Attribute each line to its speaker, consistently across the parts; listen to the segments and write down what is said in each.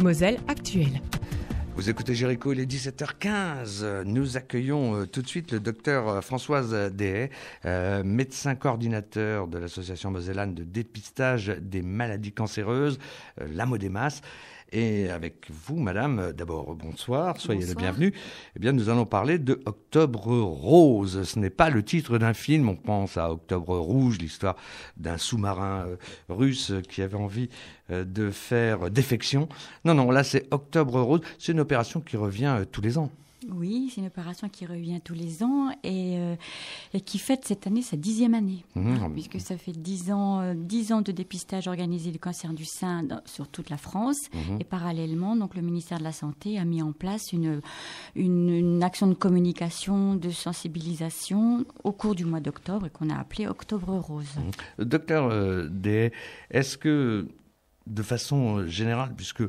Speaker 1: Moselle actuelle.
Speaker 2: Vous écoutez Jéricho, il est 17h15. Nous accueillons euh, tout de suite le docteur euh, Françoise Dehay, euh, médecin coordinateur de l'association Mosellane de dépistage des maladies cancéreuses, la MoDemas. Et avec vous, madame, euh, d'abord bonsoir, soyez le bienvenu. Eh bien, nous allons parler de Octobre Rose. Ce n'est pas le titre d'un film, on pense à Octobre Rouge, l'histoire d'un sous-marin euh, russe euh, qui avait envie de faire défection. Non, non, là c'est Octobre Rose, c'est une opération qui revient tous les ans.
Speaker 1: Oui, c'est une opération qui revient tous les ans et, euh, qui fête cette année sa dixième année, mmh, hein, puisque ça fait dix ans, euh, dix ans de dépistage organisé du cancer du sein sur toute la France. Mmh. Et parallèlement, donc le ministère de la Santé a mis en place une, action de communication, de sensibilisation au cours du mois d'octobre et qu'on a appelé Octobre Rose.
Speaker 2: Mmh. Docteur euh, Des, est-ce que de façon euh, générale, puisque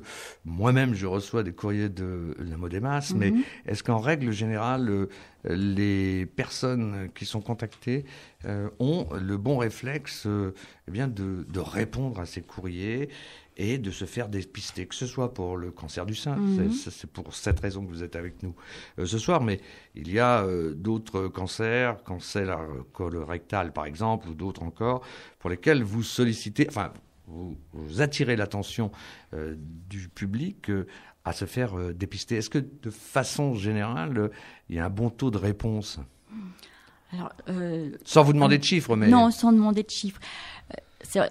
Speaker 2: moi-même je reçois des courriers de la Modemas, mhm. mais est-ce qu'en règle générale, euh, les personnes qui sont contactées euh, ont le bon réflexe eh bien de, répondre à ces courriers et de se faire dépister, que ce soit pour le cancer du sein, mhm. c'est pour cette raison que vous êtes avec nous ce soir, mais il y a d'autres cancers, cancer colorectal par exemple, ou d'autres encore, pour lesquels vous sollicitez, vous, attirez l'attention euh, du public euh, à se faire euh, dépister. Est-ce que de façon générale, il y a un bon taux de réponse Sans vous demander de chiffres, mais... Non,
Speaker 1: sans demander de chiffres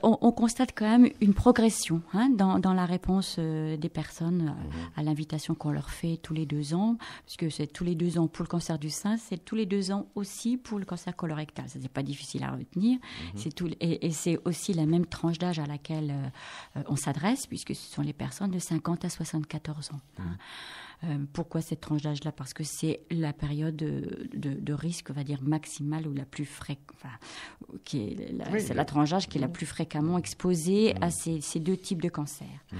Speaker 1: on, constate quand même une progression hein, dans, la réponse euh, des personnes euh, mhm. à, l'invitation qu'on leur fait tous les deux ans, puisque c'est tous les deux ans pour le cancer du sein, c'est tous les deux ans aussi pour le cancer colorectal. Ce n'est pas difficile à retenir. Mhm. et, c'est aussi la même tranche d'âge à laquelle euh, on s'adresse, puisque ce sont les personnes de 50 à 74 ans. Hein. Mhm. Euh, pourquoi cette tranche d'âge-là Parce que c'est la période de, risque, va dire, maximale ou la plus fréquente, enfin, tranche d'âge qui est la plus fréquemment exposée mmh. à ces, deux types de cancers. Mmh.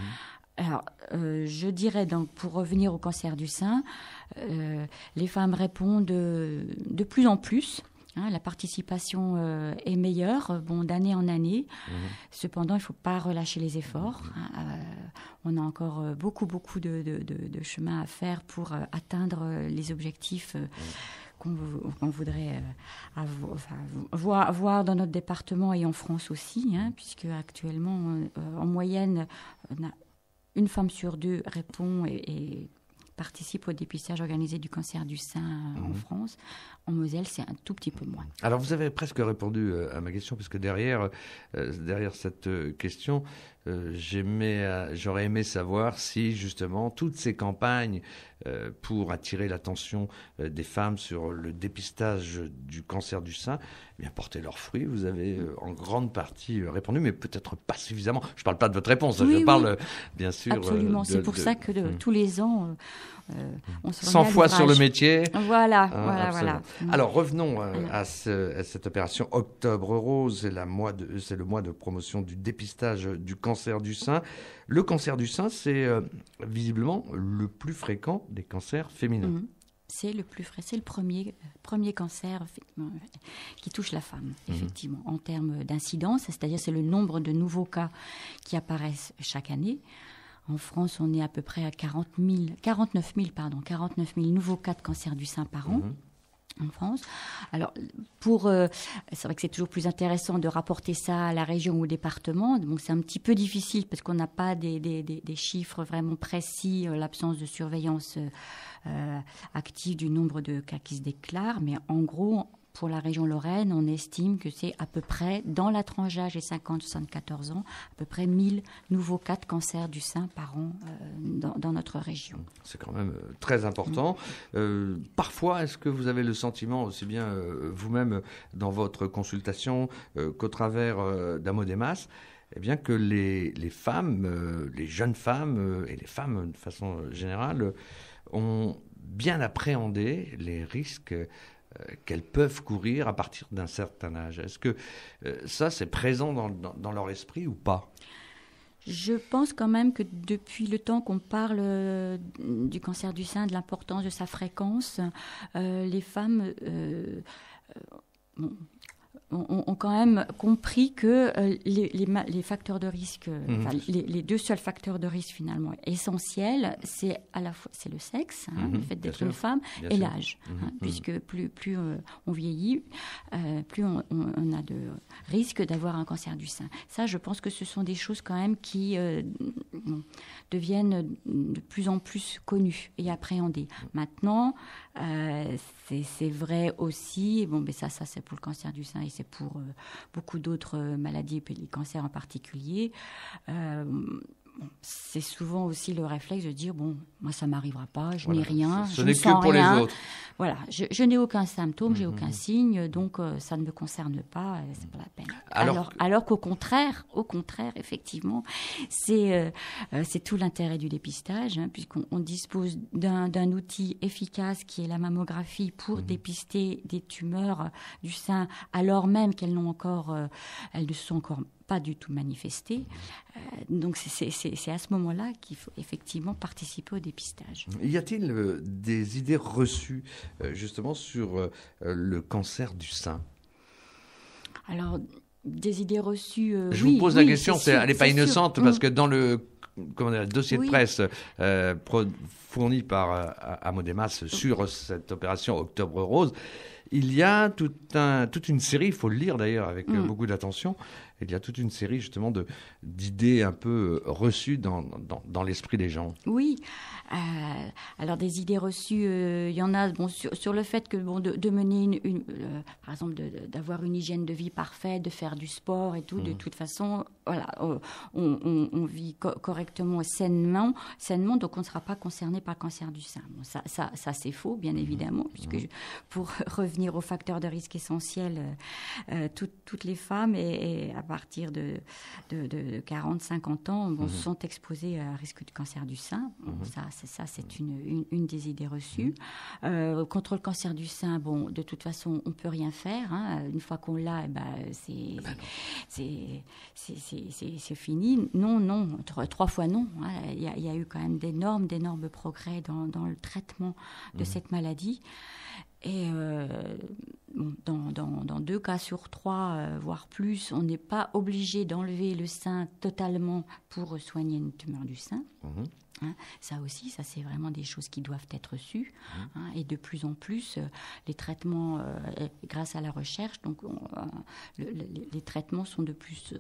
Speaker 1: Alors, euh, je dirais donc, pour revenir au cancer du sein, euh, les femmes répondent de, plus en plus. Hein, la participation est meilleure, bon, d'année en année. Mmh. Cependant, il ne faut pas relâcher les efforts. Hein, on a encore euh, beaucoup, beaucoup de, de, chemin à faire pour euh, atteindre euh, les objectifs qu'on voudrait avoir, voir, dans notre département et en France aussi, hein, puisque actuellement, en moyenne, une femme sur deux répond et, participe au dépistage organisé du cancer du sein en mhm. France. En Moselle, c'est un tout petit peu moins.
Speaker 2: Alors, vous avez presque répondu à ma question, puisque derrière, derrière cette question, euh, euh, j'aurais aimé savoir si justement toutes ces campagnes euh, pour attirer l'attention des femmes sur le dépistage du cancer du sein eh bien portaient leurs fruits. Vous avez mm. en grande partie répondu, mais peut-être pas suffisamment. Je ne parle pas de votre réponse, hein, je parle bien sûr. Absolument, c'est pour ça que mm.
Speaker 1: tous les ans euh, on 100 fois sur le métier. Ah, voilà, Alors revenons
Speaker 2: euh, à, cette opération Octobre Rose. C'est, le mois de promotion du dépistage du cancer du sein. Le cancer du sein, c'est euh, visiblement le plus fréquent des cancers féminins. Mhm.
Speaker 1: C'est le plus c'est le premier, premier cancer qui touche la femme, mhm. effectivement, en termes d'incidence, c'est-à-dire c'est le nombre de nouveaux cas qui apparaissent chaque année. En France, on est à peu près à 40 49 000, pardon, nouveaux cas de cancer du sein par an. Mhm. en France. Alors, pour, euh, c'est vrai que c'est toujours plus intéressant de rapporter ça à la région ou au département. Donc, c'est un petit peu difficile parce qu'on n'a pas des, chiffres vraiment précis, euh, l'absence de surveillance euh, active du nombre de cas qui se déclarent. Mais en gros, pour la région Lorraine, on estime que c'est à peu près, dans la tranche âge 50-74 ans, à peu près 1000 nouveaux cas de cancer du sein par an euh, dans, notre région.
Speaker 2: C'est quand même euh, très important. Mm. Euh, parfois, est-ce que vous avez le sentiment, aussi bien vous-même dans votre consultation qu'au travers des masses, eh bien que les femmes, les jeunes femmes et les femmes de façon générale ont bien appréhendé les risques qu'elles peuvent courir à partir d'un certain âge. Est-ce que euh, ça, c'est présent dans, leur esprit ou pas
Speaker 1: je pense quand même que depuis le temps qu'on parle euh, du cancer du sein, de l'importance de sa fréquence, euh, les femmes ont, quand même compris que euh, les, facteurs de risque, euh, mhm. les, deux seuls facteurs de risque finalement essentiels, c'est à la fois c'est le sexe, hein, mhm. le fait d'être une femme, et l'âge, hein, mhm. puisque plus plus euh, on vieillit, plus on, a de risque d'avoir un cancer du sein. Ça, je pense que ce sont des choses quand même qui deviennent de plus en plus connues et appréhendées. Maintenant, euh, c'est vrai aussi, bon, mais ben ça, ça c'est pour le cancer du sein et c'est pour euh, beaucoup d'autres euh, maladies, et les cancers en particulier c'est souvent aussi le réflexe de dire bon, moi ça m'arrivera pas, je n'ai rien, je ne sens pour rien. Les autres. Voilà, je, n'ai aucun symptôme, j'ai mhm. aucun signe, donc euh, ça ne me concerne pas, c'est pas la peine. Alors, alors, qu'au contraire, au contraire, effectivement, c'est euh, euh, c'est tout l'intérêt du dépistage, hein, puisqu'on dispose d'un outil efficace qui est la mammographie pour mhm. dépister des tumeurs du sein alors même qu'elles n'ont encore, elles ne sont encore pas du tout manifesté. Euh, donc c'est à ce moment-là qu'il faut effectivement participer au dépistage.
Speaker 2: Y a-t-il euh, des idées reçues euh, justement sur le cancer du sein
Speaker 1: Alors des idées reçues. Je vous pose la question, elle n'est pas innocente parce mmh. que
Speaker 2: dans le dossier de presse fourni par Amodemas sur cette opération Octobre Rose il y a toute une série, il faut le lire d'ailleurs avec mmh. beaucoup d'attention, il y a toute une série justement de, d'idées un peu euh, reçues dans, dans, dans l'esprit des gens.
Speaker 1: Oui, euh, alors des idées reçues, euh, il y en a bon, sur, le fait que bon, de, de mener, une, par exemple, d'avoir une hygiène de vie parfaite, de faire du sport et tout, de mmh. toute façon, voilà, on, on, vit correctement, sainement, sainement, donc on ne sera pas concerné par le cancer du sein. ça, ça, c'est faux, bien mmh. évidemment, puisque mmh. pour revenir aux facteurs de risque essentiels, toutes les femmes et, et partir de, de, 40, 50 ans, mhm. sont exposés à risque de cancer du sein. Mhm. Ça, c'est ça, c'est une, une, des idées reçues. Euh, contre le cancer du sein, bon, de toute façon, on peut rien faire. Hein. Une fois qu'on l'a, eh ben, eh ben c'est c'est fini. Non, non, trois, fois non. Hein. Il, y a, eu quand même d'énormes, d'énormes progrès dans, dans, le traitement de mhm. cette maladie. Et euh, dans, deux cas sur trois, euh, voire plus, on n'est pas obligé d'enlever le sein totalement pour soigner une tumeur du sein. Mhm. Hein, ça aussi, ça c'est vraiment des choses qui doivent être sues. Mmh. Hein, et de plus en plus, euh, les traitements, euh, grâce à la recherche, donc euh, les traitements sont de plus,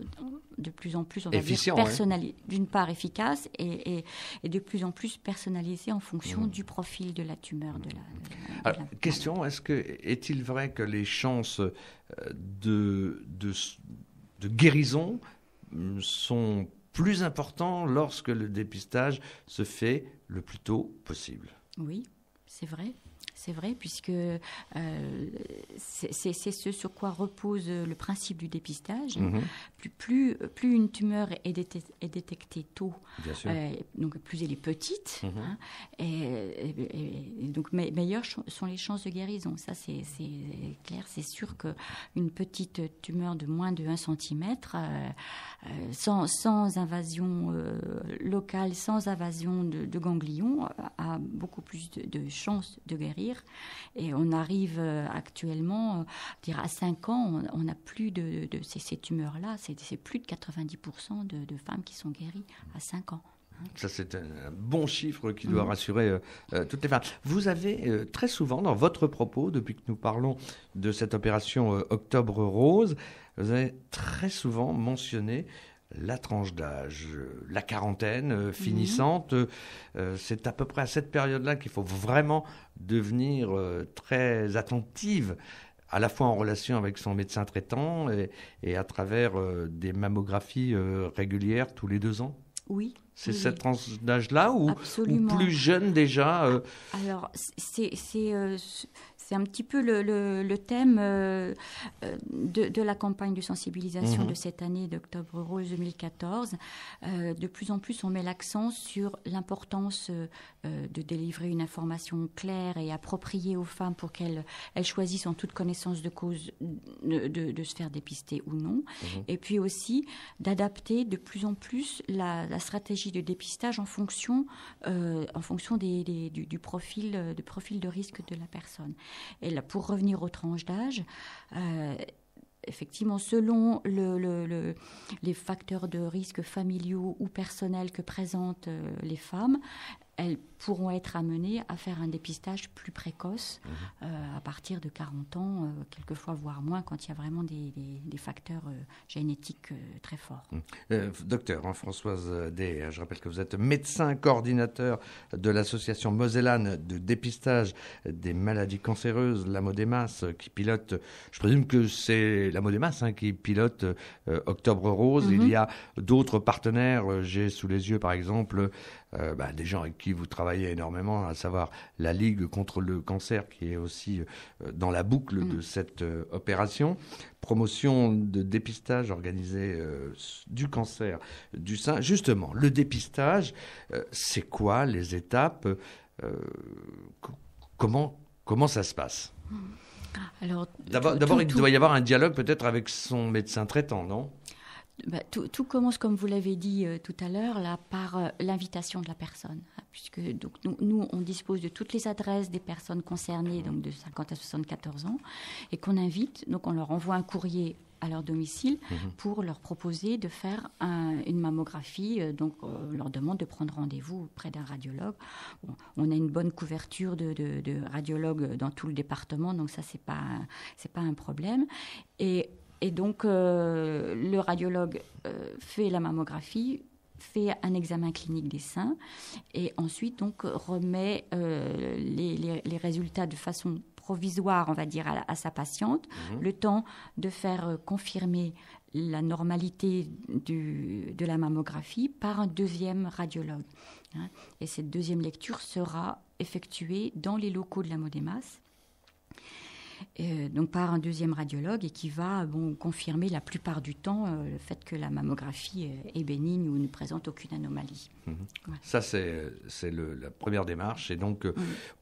Speaker 1: de plus en plus, personnalisés, d'une part efficaces et, et, de plus en plus personnalisés en fonction mmh. du profil de la tumeur.
Speaker 2: question, est-ce que est-il vrai que les chances de, de, de guérison mmh, sont plus important lorsque le dépistage se fait le plus tôt possible.
Speaker 1: Oui, c'est vrai c'est vrai, puisque euh, c'est ce sur quoi repose le principe du dépistage. Mhm. Plus, une tumeur est, détectée tôt, euh, donc plus elle est petite, mhm. hein, et, donc meilleures sont les chances de guérison. Ça, c'est clair, c'est sûr qu'une petite tumeur de moins de 1 cm, euh, sans, invasion locale, sans invasion de, ganglions, a beaucoup plus de chances de guérir et on arrive euh, actuellement, euh, dire à 5 ans, on n'a plus de, ces, tumeurs-là. C'est plus de 90% de, femmes qui sont guéries à 5 ans.
Speaker 2: Ça, c'est un bon chiffre qui doit mhm. rassurer euh, toutes les femmes. Vous avez très souvent, dans votre propos, depuis que nous parlons de cette opération Octobre Rose, vous avez très souvent mentionné la tranche d'âge, euh, la quarantaine euh, mhm. finissante. Euh, c'est à peu près à cette période-là qu'il faut vraiment devenir très attentive à la fois en relation avec son médecin traitant et, à travers des mammographies régulières tous les deux ans. Oui. C'est cette tranche d'âge-là ou, ou, plus jeune déjà
Speaker 1: Alors, c'est c'est un petit peu le, thème euh, euh, de, la campagne de sensibilisation mhm. de cette année d'octobre rose 2014. Euh, de plus en plus, on met l'accent sur l'importance de délivrer une information claire et appropriée aux femmes pour qu'elles choisissent en toute connaissance de cause de, se faire dépister ou non. Mhm. Et puis aussi d'adapter de plus en plus la, stratégie de dépistage en fonction, en fonction du, du profil de risque de la personne. Et là, pour revenir aux tranches d'âge, euh, effectivement, selon les facteurs de risque familiaux ou personnels que présentent euh, les femmes, elles pourront être amenées à faire un dépistage plus précoce mhm. euh, à partir de 40 ans, euh, quelquefois voire moins, quand il y a vraiment des, facteurs euh, génétiques très forts.
Speaker 2: Mhm. docteur hein, Françoise Day, je rappelle que vous êtes médecin coordinateur de l'association Mosellane de dépistage des maladies cancéreuses, la Modemas, qui pilote, je présume que c'est la hein, qui pilote Octobre Rose. Il mhm. y a d'autres partenaires, j'ai sous les yeux par exemple euh, bah, des gens avec qui vous travaillez énormément, à savoir la Ligue contre le cancer, qui est aussi euh, dans la boucle de mm. cette euh, opération. Promotion de dépistage organisé du cancer du sein. Justement, le dépistage, c'est quoi les étapes Comment, comment ça se passe
Speaker 1: mm. D'abord, il doit y
Speaker 2: avoir un dialogue peut-être avec son médecin traitant, non
Speaker 1: bah, tout, commence, comme vous l'avez dit euh, tout à l'heure, là, par euh, l'invitation de la personne. Hein, puisque donc, nous, on dispose de toutes les adresses des personnes concernées, donc de 50 à 74 ans, et qu'on invite, donc on leur envoie un courrier à leur domicile mhm. pour leur proposer de faire une mammographie. Euh, donc, on leur demande de prendre rendez-vous auprès d'un radiologue. on a une bonne couverture de, de, radiologues dans tout le département, donc ça, c'est pas, c'est pas un problème. Et et donc, euh, le radiologue euh, fait la mammographie, fait un examen clinique des seins et ensuite remet euh, les, résultats de façon provisoire, on va dire, à, sa patiente, mhm. le temps de faire confirmer la normalité de la mammographie par un deuxième radiologue. Hein. Et cette deuxième lecture sera effectuée dans les locaux de la MODEMAS. Euh, donc par un deuxième radiologue et qui va bon, confirmer la plupart du temps euh, le fait que la mammographie euh, est bénigne ou ne présente aucune anomalie.
Speaker 2: Mhm. Ça, c'est la première démarche. Et donc, mhm.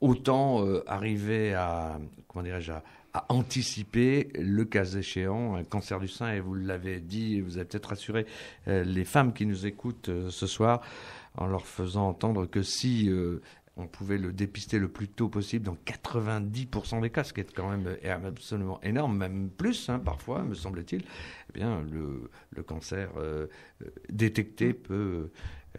Speaker 2: autant arriver à, comment dirais-je, à, anticiper le cas échéant, un cancer du sein, et vous l'avez dit, vous avez peut-être rassuré les femmes qui nous écoutent ce soir en leur faisant entendre que si on pouvait le dépister le plus tôt possible dans 90% des cas, ce qui est quand même absolument énorme, même plus hein, parfois, me semble-t-il. Eh bien, le, cancer euh, euh, détecté mm. peut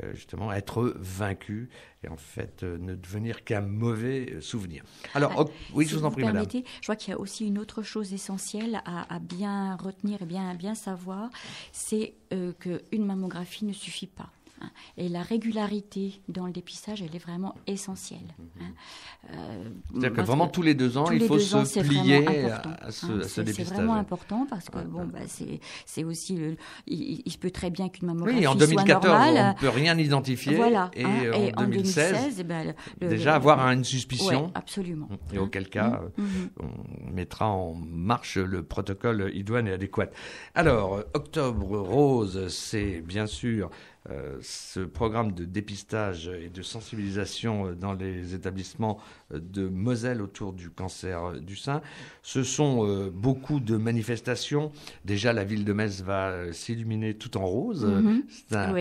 Speaker 2: euh, justement être vaincu et en fait ne devenir qu'un mauvais souvenir. Alors, ah, oh, oui, je vous en prie, vous Je
Speaker 1: vois qu'il y a aussi une autre chose essentielle à, bien retenir et bien, bien savoir, c'est qu'une mammographie ne suffit pas. Et la régularité dans le dépistage, elle est vraiment essentielle. Mhm. Hein. Euh, C'est-à-dire que vraiment tous les deux ans, il faut se plier à hein. ce, hein, dépistage. C'est vraiment important parce que bon, bah, c'est aussi il, se peut très bien qu'une mammographie oui, en 2014, soit normale. on ne peut
Speaker 2: rien identifier. Hein, et, en, 2016, eh ben, déjà avoir une suspicion. absolument. Et auquel cas, mm-hmm. euh, on mettra en marche le protocole idoine et adéquat. Alors, euh, octobre rose, c'est bien sûr euh, ce programme de dépistage et de sensibilisation euh, dans les établissements euh, de Moselle autour du cancer du sein. Ce sont beaucoup de manifestations. Déjà, la ville de Metz va s'illuminer tout en rose. Mhm. C'est un,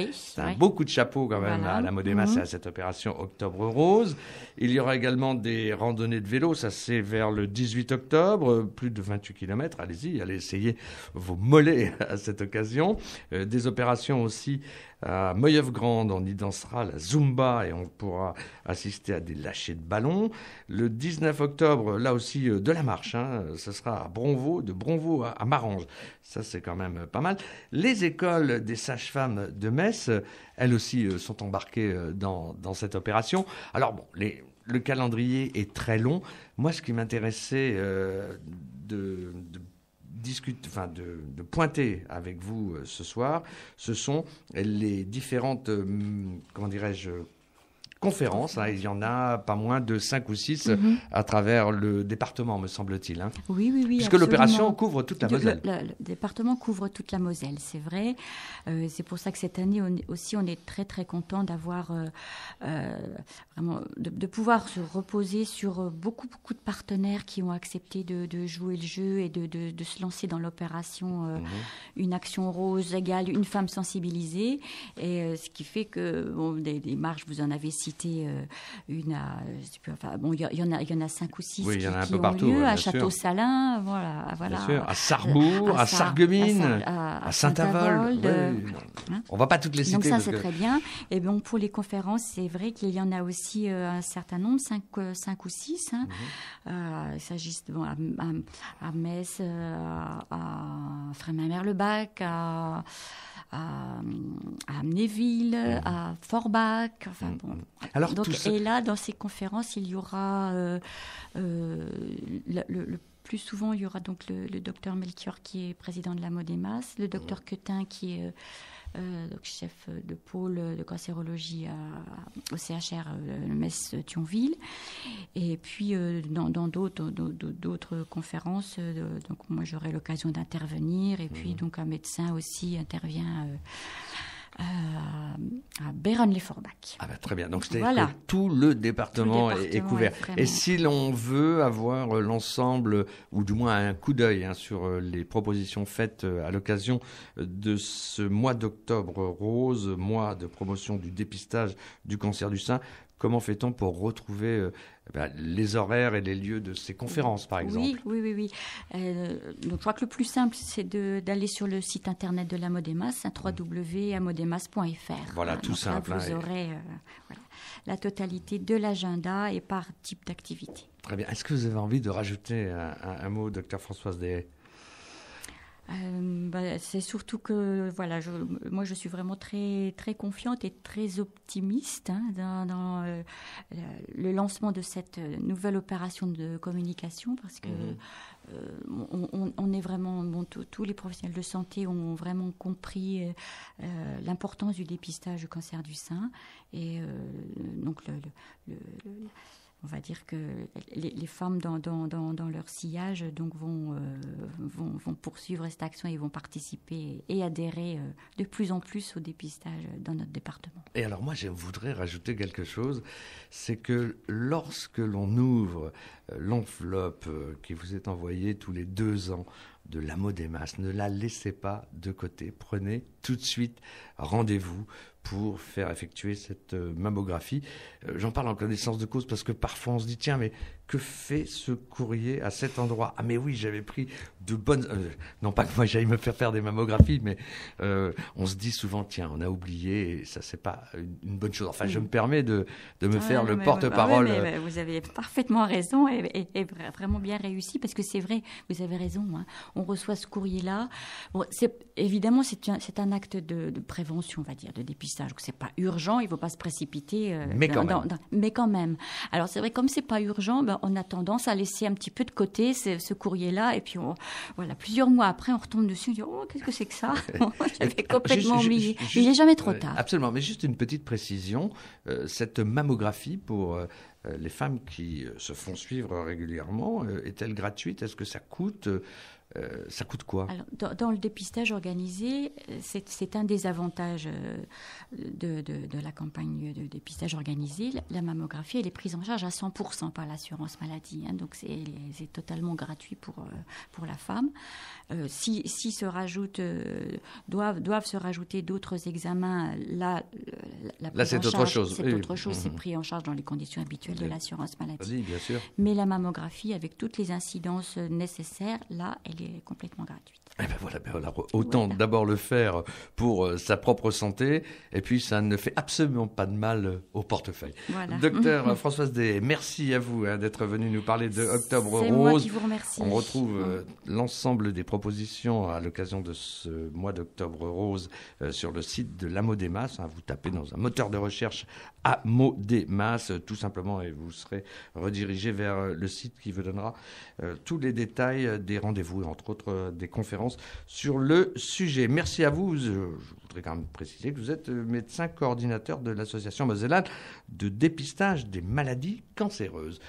Speaker 2: de chapeau quand même à la mode mhm. et à cette opération Octobre Rose. Il y aura également des randonnées de vélo. Ça, c'est vers le 18 octobre, plus de 28 km. Allez-y, allez essayer vos mollets à cette occasion. Des opérations aussi à moyeuf grande on y dansera la Zumba et on pourra assister à des lâchers de ballons. Le 19 octobre, là aussi, euh, de la marche. Hein, euh, ce sera à Bronvaux, de Bronvaux à, Marange. Ça, c'est quand même euh, pas mal. Les écoles des sages-femmes de Metz, elles aussi, sont embarquées dans, cette opération. Alors, bon, le calendrier est très long. Moi, ce qui m'intéressait de discute, enfin de, de, pointer avec vous euh, ce soir, ce sont les différentes, euh, comment dirais-je, conférences. Hein. il y en a pas moins de 5 ou 6 mhm. à travers le département, me semble-t-il. Hein. Oui, oui, oui. Puisque l'opération couvre toute la Moselle.
Speaker 1: Le, département couvre toute la Moselle, c'est vrai. Euh, c'est pour ça que cette année aussi, on est très, très content d'avoir euh, euh, vraiment, de, pouvoir se reposer sur beaucoup, beaucoup de partenaires qui ont accepté de, jouer le jeu et de, se lancer dans l'opération mhm. Une action rose égale une femme sensibilisée. Et ce qui fait que, des, des vous en avez cité euh, une à. Euh, bon, il y, en a, y en a cinq ou six oui, qui, y en a partout, à Château-Salin, voilà, voilà. À euh,
Speaker 2: Sarrebourg, à, Sarreguemines, à, Saint-Avold. On ne hein. on va pas toutes les citer. Donc ça, c'est très
Speaker 1: bien. Et bon, pour les conférences, c'est vrai qu'il y en a aussi un certain nombre, cinq, cinq ou six. Hein. Mhm. il s'agit à, Metz, à frémin merlebach à à, à Neville, mhm. à Forbach, enfin mhm. bon, alors, Donc, Et là, dans ces conférences, il y aura euh, euh, le, plus souvent, il y aura donc le, docteur Melchior qui est président de la MODEMAS, le docteur Quetin qui est euh, donc chef de pôle de cancérologie au CHR le Metz Thionville, et puis dans d'autres conférences, donc moi j'aurai l'occasion d'intervenir, et puis mhm. donc un médecin aussi intervient les ah
Speaker 2: bah, très bien, donc c'est tout, le département, est, couvert. et si l'on veut avoir euh, l'ensemble, ou du moins un coup d'œil hein, sur euh, les propositions faites euh, à l'occasion de ce mois d'octobre rose, mois de promotion du dépistage du cancer du sein, Comment fait-on pour retrouver euh, bah, les horaires et les lieux de ces conférences, par exemple
Speaker 1: Oui, oui, oui. Euh, je crois que le plus simple, c'est d'aller sur le site internet de la Modemas, Voilà, tout simple. vous hein, aurez euh, la totalité de l'agenda et par type d'activité.
Speaker 2: Très bien. Est-ce que vous avez envie de rajouter un, mot, docteur Françoise Des
Speaker 1: euh, bah, c'est surtout que voilà, moi je suis vraiment très très confiante et très optimiste hein, dans, euh, le lancement de cette nouvelle opération de communication parce que mhm. euh, on, est vraiment tous les professionnels de santé ont vraiment compris l'importance du dépistage du cancer du sein et donc le on va dire que les, femmes dans, leur sillage donc euh, vont, poursuivre cette action et vont participer et adhérer euh, de plus en plus au dépistage dans notre département.
Speaker 2: Et alors moi, je voudrais rajouter quelque chose, c'est que lorsque l'on ouvre euh, l'enveloppe qui vous est envoyée tous les deux ans de la des ne la laissez pas de côté, prenez tout de suite rendez-vous pour faire effectuer cette euh, mammographie. Euh, j'en parle en connaissance de cause parce que parfois on se dit tiens mais que fait ce courrier à cet endroit Ah mais oui, j'avais pris de bonnes... Euh, non pas que moi j'aille me faire faire des mammographies, mais euh, on se dit souvent, tiens, on a oublié, ça c'est pas une bonne chose. Enfin, je me permets de, me faire le porte-parole.
Speaker 1: vous avez parfaitement raison et, vraiment bien réussi, parce que c'est vrai, vous avez raison, hein. on reçoit ce courrier-là. Bon, évidemment, c'est un, acte de, prévention, on va dire, de dépistage, donc c'est pas urgent, il ne faut pas se précipiter. Euh, mais, quand mais, quand même. Alors c'est vrai, comme c'est pas urgent, ben, on a tendance à laisser un petit peu de côté ce, courrier-là, et puis on, voilà, plusieurs mois après, on retombe dessus, on dit oh qu'est-ce que c'est que ça
Speaker 2: J'avais complètement oublié. Il n'est jamais trop euh, tard. Absolument, mais juste une petite précision euh, cette mammographie pour euh, les femmes qui se font suivre régulièrement est-elle gratuite Est-ce que ça coûte euh, ça coûte quoi
Speaker 1: dans, le dépistage organisé, euh, c'est un des avantages euh, de, la campagne de dépistage organisé. La mammographie, elle est prise en charge à 100% par l'assurance maladie. Hein. donc, c'est totalement gratuit pour, pour la femme. si, se rajoutent, doivent, doivent se rajouter d'autres examens, là, la, c'est autre chose. Mmh, c'est autre chose, c'est pris en charge dans les conditions habituelles de l'assurance maladie. Mais la mammographie, avec toutes les incidences nécessaires, là, elle est est complètement gratuite. Eh
Speaker 2: ben voilà, ben autant d'abord le faire pour euh, sa propre santé, et puis ça ne fait absolument pas de mal euh, au portefeuille. Docteur Françoise Des, merci à vous hein, d'être venu nous parler de Octobre Rose. Moi vous remercie. On retrouve euh, l'ensemble des propositions à l'occasion de ce mois d'Octobre Rose sur le site de l'Amodemas. Hein. vous tapez dans un moteur de recherche Amodemas, tout simplement, et vous serez redirigé vers le site qui vous donnera tous les détails des rendez-vous, entre autres des conférences sur le sujet. Merci à vous. Je voudrais quand même préciser que vous êtes euh, médecin coordinateur de l'association Mosellane de dépistage des maladies cancéreuses.